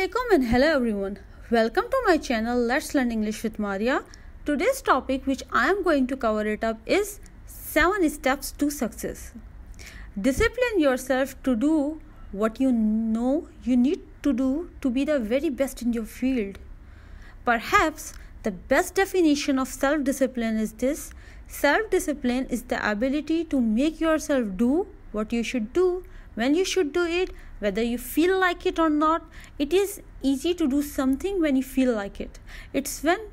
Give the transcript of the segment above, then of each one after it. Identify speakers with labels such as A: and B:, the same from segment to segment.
A: Welcome and hello everyone. Welcome to my channel Let's Learn English with Maria. Today's topic which I am going to cover it up is 7 steps to success. Discipline yourself to do what you know you need to do to be the very best in your field. Perhaps the best definition of self-discipline is this. Self-discipline is the ability to make yourself do what you should do when you should do it whether you feel like it or not it is easy to do something when you feel like it it's when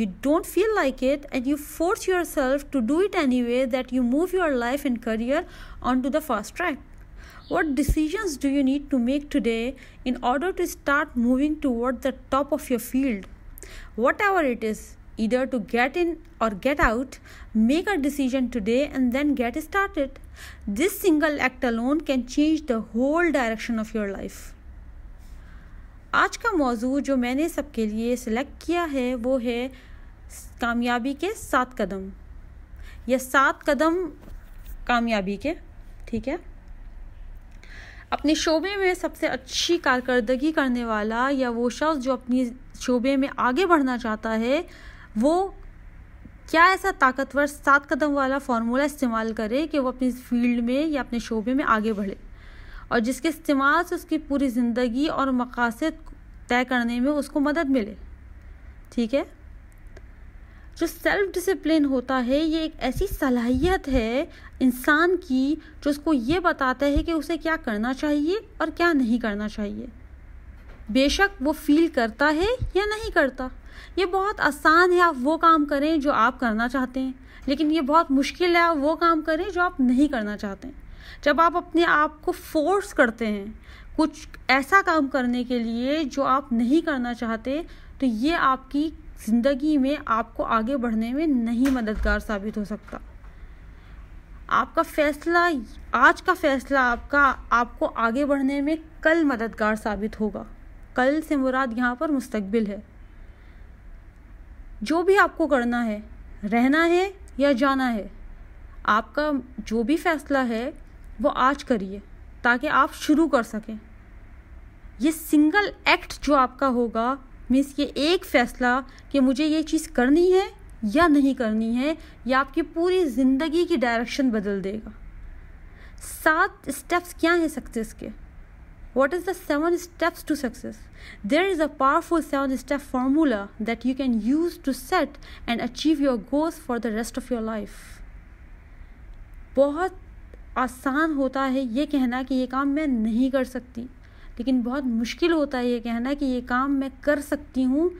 A: you don't feel like it and you force yourself to do it anyway that you move your life and career onto the fast track what decisions do you need to make today in order to start moving toward the top of your field whatever it is either to get in or get out, make a decision today, and then get started. This single act alone can change the whole direction of your life. आज का मौजू जो मैंने सबके लिए select किया है वो है कामयाबी के सात कदम या सात कदम कामयाबी के ठीक है अपने शोबे में सबसे अच्छी कारकर्दगी करने वाला या वो शख्स जो अपनी शोबे में आगे बढ़ना चाहता है वो क्या ऐसा ताकतवर सात कदम वाला फार्मूला इस्तेमाल करे कि वो अपनी फील्ड में या अपने शोबे में आगे बढ़े और जिसके इस्तेमाल से उसकी पूरी ज़िंदगी और मकासद तय करने में उसको मदद मिले ठीक है जो सेल्फ डिसिप्लिन होता है ये एक ऐसी सलाहियत है इंसान की जो उसको ये बताता है कि उसे क्या करना चाहिए और क्या नहीं करना चाहिए बेशक वो फील करता है या नहीं करता ये बहुत आसान है आप वो काम करें जो आप करना चाहते हैं लेकिन ये बहुत मुश्किल है आप वो काम करें जो आप नहीं करना चाहते हैं जब आप अपने आप को फोर्स करते हैं कुछ ऐसा काम करने के लिए जो आप नहीं करना चाहते तो ये आपकी ज़िंदगी में आपको आगे बढ़ने में नहीं मददगार साबित हो सकता आपका फैसला आज का फैसला आपका आपको आगे बढ़ने में कल मददगार साबित होगा कल से मुराद यहाँ पर मुस्तबिल है जो भी आपको करना है रहना है या जाना है आपका जो भी फैसला है वो आज करिए ताकि आप शुरू कर सकें ये सिंगल एक्ट जो आपका होगा मीन्स ये एक फ़ैसला कि मुझे ये चीज़ करनी है या नहीं करनी है ये आपकी पूरी ज़िंदगी की डायरेक्शन बदल देगा सात स्टेप्स क्या हैं सक्सेस के What is the seven steps to success? There is a powerful seven step formula that you can use to set and achieve your goals for the rest of your life. बहुत आसान होता है ये कहना कि ये काम मैं नहीं कर सकती लेकिन बहुत मुश्किल होता है ये कहना कि ये काम मैं कर सकती हूँ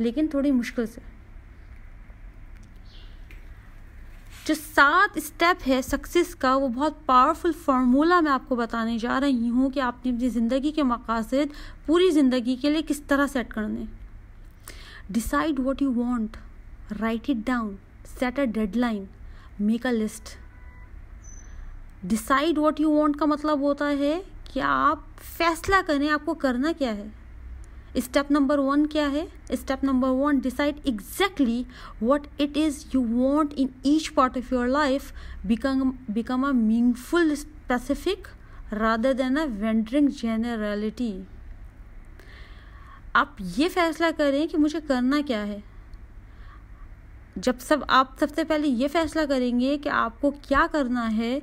A: लेकिन थोड़ी मुश्किल से जो सात स्टेप है सक्सेस का वो बहुत पावरफुल फार्मूला मैं आपको बताने जा रही हूँ कि आपने अपनी ज़िंदगी के मकासद पूरी ज़िंदगी के लिए किस तरह सेट करने decide what you want write it down set a deadline make a list decide what you want का मतलब होता है कि आप फैसला करें आपको करना क्या है स्टेप नंबर वन क्या है step number one decide exactly what it is you want in each part of your life become become a meaningful specific rather than a wandering generality आप ये फैसला करें कि मुझे करना क्या है जब सब आप सबसे पहले ये फैसला करेंगे कि आपको क्या करना है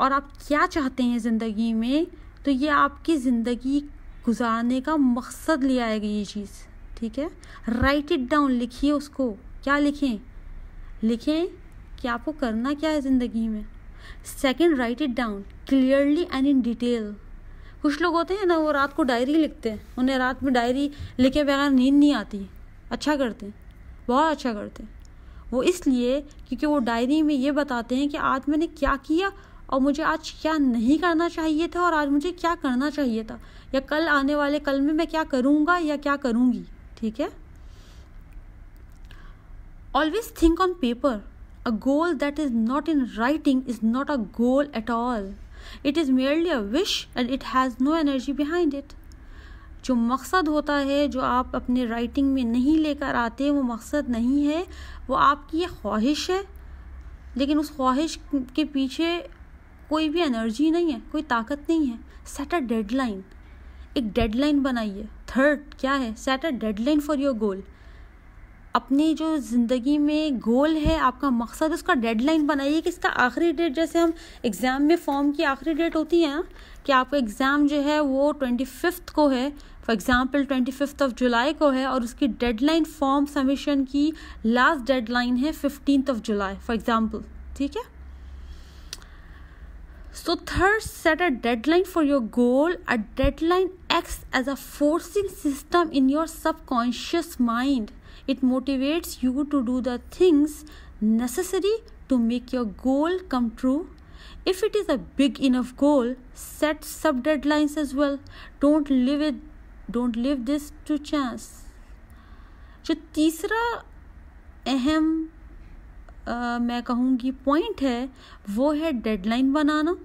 A: और आप क्या चाहते हैं ज़िंदगी में तो ये आपकी ज़िंदगी गुजारने का मकसद ले आएगा ये चीज़ ठीक है राइट इट डाउन लिखिए उसको क्या लिखें लिखें कि आपको करना क्या है ज़िंदगी में second write it down clearly and in detail कुछ लोग होते हैं ना वो रात को डायरी लिखते हैं उन्हें रात में डायरी लिखे बगैर नींद नहीं आती अच्छा करते हैं बहुत अच्छा करते हैं वो इसलिए क्योंकि वो डायरी में ये बताते हैं कि आज मैंने क्या किया और मुझे आज क्या नहीं करना चाहिए था और आज मुझे क्या करना चाहिए था या कल आने वाले कल में मैं क्या करूँगा या क्या करूँगी ठीक है always think on paper a goal that is not in writing is not a goal at all it is merely a wish and it has no energy behind it जो मकसद होता है जो आप अपने राइटिंग में नहीं लेकर आते वो मकसद नहीं है वो आपकी ये ख्वाहिश है लेकिन उस ख्वाहिश के पीछे कोई भी एनर्जी नहीं है कोई ताकत नहीं है सेट अ डेडलाइन एक डेडलाइन बनाइए थर्ड क्या है set a deadline for your goal अपनी जो ज़िंदगी में गोल है आपका मकसद उसका डेडलाइन बनाइए कि इसका आखिरी डेट जैसे हम एग्ज़ाम में फॉर्म की आखिरी डेट होती है ना कि आपका एग्ज़ाम जो है वो ट्वेंटी फिफ्थ को है for example twenty fifth of July को है और उसकी डेडलाइन फॉर्म सबमिशन की लास्ट डेडलाइन है fifteen of July for example ठीक है So, third, set a deadline for your goal. A deadline acts as a forcing system in your subconscious mind. It motivates you to do the things necessary to make your goal come true. If it is a big enough goal, set sub deadlines as well. Don't leave it don't leave this to chance. जो तीसरा अहम आ, मैं कहूँगी point है वो है deadline बनाना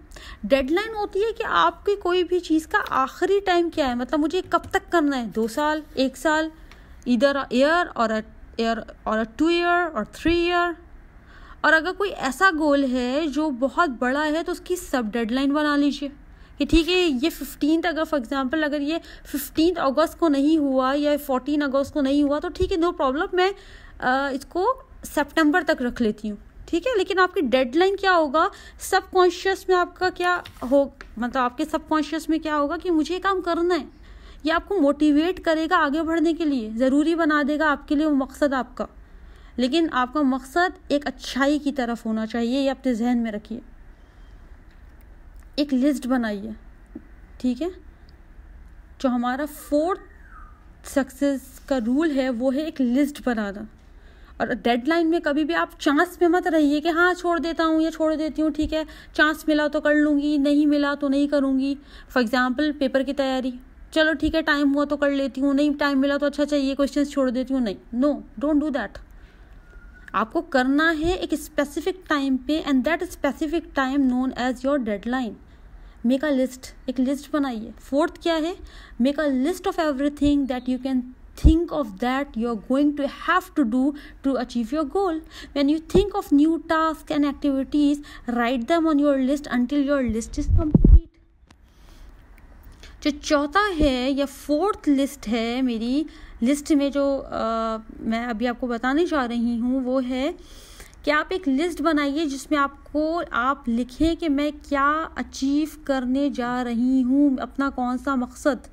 A: deadline होती है कि आपकी कोई भी चीज़ का आखिरी टाइम क्या है मतलब मुझे कब तक करना है दो साल एक साल इधर ईयर और ईयर और टू ईयर और थ्री ईयर और अगर कोई ऐसा गोल है जो बहुत बड़ा है तो उसकी सब डेडलाइन बना लीजिए कि ठीक है ये फिफ्टीन अगर फॉर एग्जांपल अगर ये फिफ्टीन अगस्त को नहीं हुआ या फोर्टीन अगस्त को नहीं हुआ तो ठीक है नो प्रॉब्लम मैं इसको सितंबर तक रख लेती हूँ ठीक है लेकिन आपकी डेडलाइन क्या होगा सबकॉन्शियस में आपका क्या हो मतलब आपके सबकॉन्शियस में क्या होगा कि मुझे ये काम करना है ये आपको मोटिवेट करेगा आगे बढ़ने के लिए ज़रूरी बना देगा आपके लिए वो मकसद आपका लेकिन आपका मकसद एक अच्छाई की तरफ होना चाहिए ये अपने जहन में रखिए एक लिस्ट बनाइए ठीक है जो हमारा फोर्थ सक्सेस का रूल है वो है एक लिस्ट बनाना और डेडलाइन में कभी भी आप चांस में मत रहिए कि हाँ छोड़ देता हूँ या छोड़ देती हूँ ठीक है चांस मिला तो कर लूँगी नहीं मिला तो नहीं करूँगी फॉर एग्ज़ाम्पल पेपर की तैयारी चलो ठीक है टाइम हुआ तो कर लेती हूँ नहीं टाइम मिला तो अच्छा चाहिए क्वेश्चन छोड़ देती हूँ नहीं नो डोंट डू दैट आपको करना है एक स्पेसिफिक टाइम पे and that specific time known as your deadline make a list एक लिस्ट बनाइए फोर्थ क्या है make a list of everything that you can think of that you're going to have to do to achieve your goal. When you think of new tasks and activities, write them on your list until your list is complete. जो चौथा है या fourth list है मेरी list में जो आ, मैं अभी आपको बताने जा रही हूँ वो है कि आप एक लिस्ट बनाइए जिसमें आपको आप लिखें कि मैं क्या अचीव करने जा रही हूँ अपना कौन सा मकसद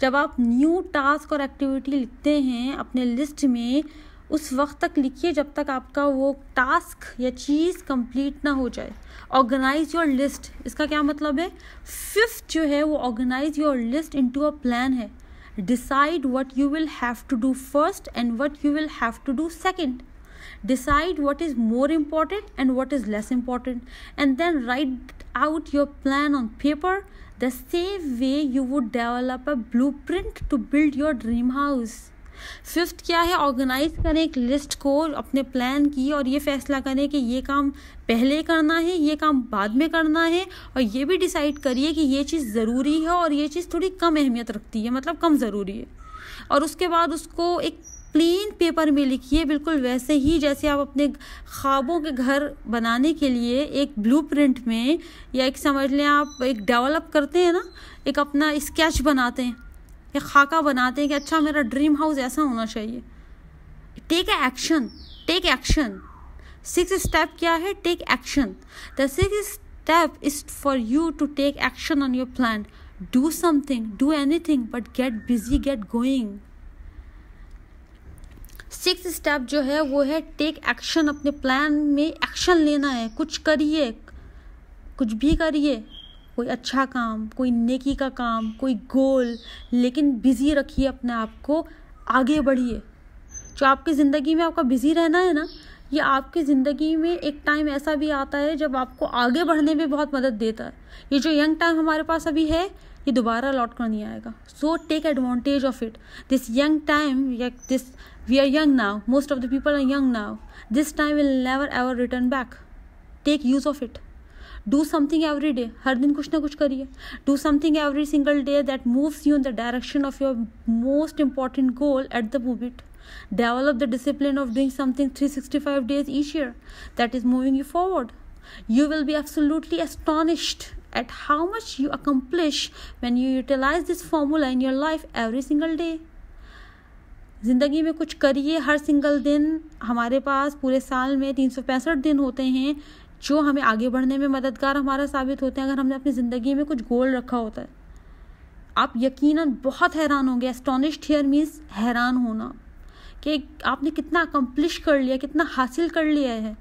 A: जब आप न्यू टास्क और एक्टिविटी लिखते हैं अपने लिस्ट में उस वक्त तक लिखिए जब तक आपका वो टास्क या चीज़ कंप्लीट ना हो जाए ऑर्गेनाइज योर लिस्ट इसका क्या मतलब है फिफ्थ जो है वो organise your list into a plan है decide what you will have to do first and what you will have to do second decide what is more important and what is less important and then write out your plan on paper the same way you would develop a blueprint to build your dream house fifth क्या है organise करें एक list को अपने plan की और ये फैसला करें कि ये काम पहले करना है ये काम बाद में करना है और ये भी डिसाइड करिए कि ये चीज़ ज़रूरी है और ये चीज़ थोड़ी कम अहमियत रखती है मतलब कम ज़रूरी है और उसके बाद उसको एक प्लेन पेपर में लिखिए बिल्कुल वैसे ही जैसे आप अपने ख्वाबों के घर बनाने के लिए एक प्रिंट में या एक समझ लें आप एक डेवलप करते हैं ना एक अपना स्केच बनाते हैं या खाका बनाते हैं कि अच्छा मेरा ड्रीम हाउस ऐसा होना चाहिए take action take action six step क्या है take action the six step is for you to take action on your plan do something do anything but get busy get going six step जो है वो है take action अपने प्लान में action लेना है कुछ करिए कुछ भी करिए कोई अच्छा काम कोई नेकी का काम कोई गोल लेकिन बिज़ी रखिए अपने आप को आगे बढ़िए जो आपकी ज़िंदगी में आपका बिज़ी रहना है ना ये आपकी ज़िंदगी में एक टाइम ऐसा भी आता है जब आपको आगे बढ़ने में बहुत मदद देता है ये जो यंग टाइम हमारे पास अभी है ये दोबारा लौट कर नहीं आएगा so take advantage of it this young time this we are young now most of the people are young now this time will never ever return back take use of it do something every day हर दिन कुछ ना कुछ करिए do something every single day that moves you in the direction of your most important goal at the moment discipline of doing something three sixty five days each year that is moving you forward you will be absolutely astonished at how much you accomplish when you utilize this formula in your life every single day ज़िंदगी में कुछ करिए हर single दिन हमारे पास पूरे साल में तीन सौ पैंसठ दिन होते हैं जो हमें आगे बढ़ने में मददगार हमारा साबित होते हैं अगर हमने अपनी ज़िंदगी में कुछ गोल रखा होता है आप यकीनन बहुत हैरान होंगे एस्टोनिश्ड हेयर मीन्स हैरान होना कि आपने कितना अकम्प्लिश कर लिया कितना हासिल कर लिया है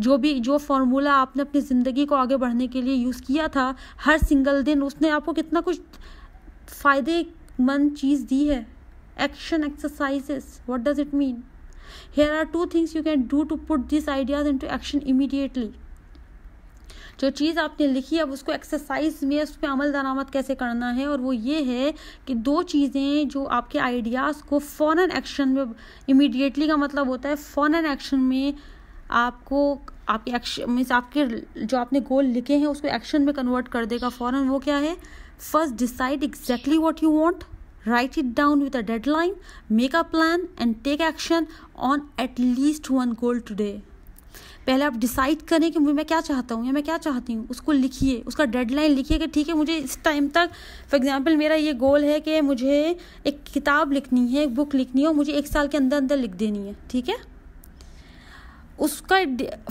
A: जो भी जो फॉर्मूला आपने अपनी ज़िंदगी को आगे बढ़ने के लिए यूज़ किया था हर सिंगल दिन उसने आपको कितना कुछ फ़ायदेमंद चीज़ दी है action exercises what does it mean here are two things you can do to put this ideas into action immediately जो चीज़ आपने लिखी है अब उसको एक्सरसाइज में उस पर अमल दरामद कैसे करना है और वो ये है कि दो चीज़ें जो आपके आइडियाज़ को फ़ौरन एक्शन में इमीडिएटली का मतलब होता है फ़ौरन एक्शन में आपको आपके एक्शन मीन्स आपके जो आपने गोल लिखे हैं उसको एक्शन में कन्वर्ट कर देगा फ़ौरन वो क्या है first decide exactly what you want it down with a deadline make a plan and take action on at least one goal today पहले आप डिसाइड करें कि मैं क्या चाहता हूँ या मैं क्या चाहती हूँ उसको लिखिए उसका डेडलाइन लिखिए कि ठीक है मुझे इस टाइम तक फॉर एग्जांपल मेरा ये गोल है कि मुझे एक किताब लिखनी है एक बुक लिखनी है और मुझे एक साल के अंदर अंदर लिख देनी है ठीक है उसका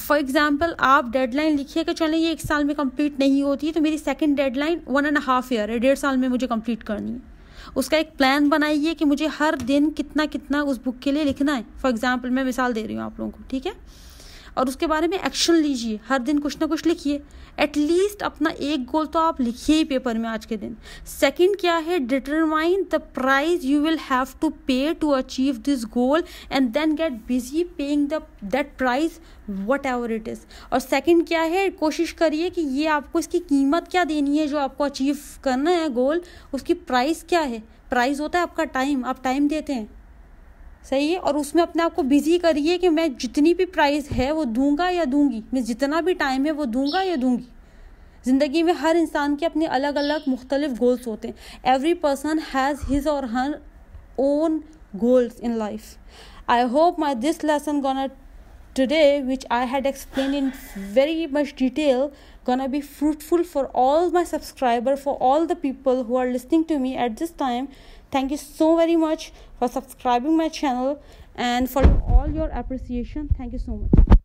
A: फॉर एग्जाम्पल आप डेडलाइन लिखिए कि चलें ये एक साल में कंप्लीट नहीं होती है तो मेरी second deadline one and half year है डेढ़ साल में मुझे कंप्लीट करनी है उसका एक प्लान बनाइए कि मुझे हर दिन कितना कितना उस बुक के लिए लिखना है फॉर एग्जाम्पल मैं मिसाल दे रही हूँ आप लोगों को ठीक है और उसके बारे में एक्शन लीजिए हर दिन कुछ ना कुछ लिखिए एटलीस्ट अपना एक गोल तो आप लिखिए ही पेपर में आज के दिन सेकंड क्या है determine the price you will have to pay to achieve this goal and then get busy paying the that price whatever it is और सेकंड क्या है कोशिश करिए कि ये आपको इसकी कीमत क्या देनी है जो आपको अचीव करना है गोल उसकी प्राइस क्या है प्राइस होता है आपका टाइम आप टाइम देते हैं सही है और उसमें अपने आप को बिजी करिए कि मैं जितनी भी प्राइस है वो दूंगा या दूंगी मैं जितना भी टाइम है वो दूंगा या दूंगी ज़िंदगी में हर इंसान के अपने अलग अलग मुख्तलिफ गोल्स होते हैं every person has his or her own goals in life I hope my this lesson gonna today which I had explain in very much detail gonna be fruitful for all my subscriber for all the people who are listening to me at this time thank you so very much for subscribing my channel and for all your appreciation thank you so much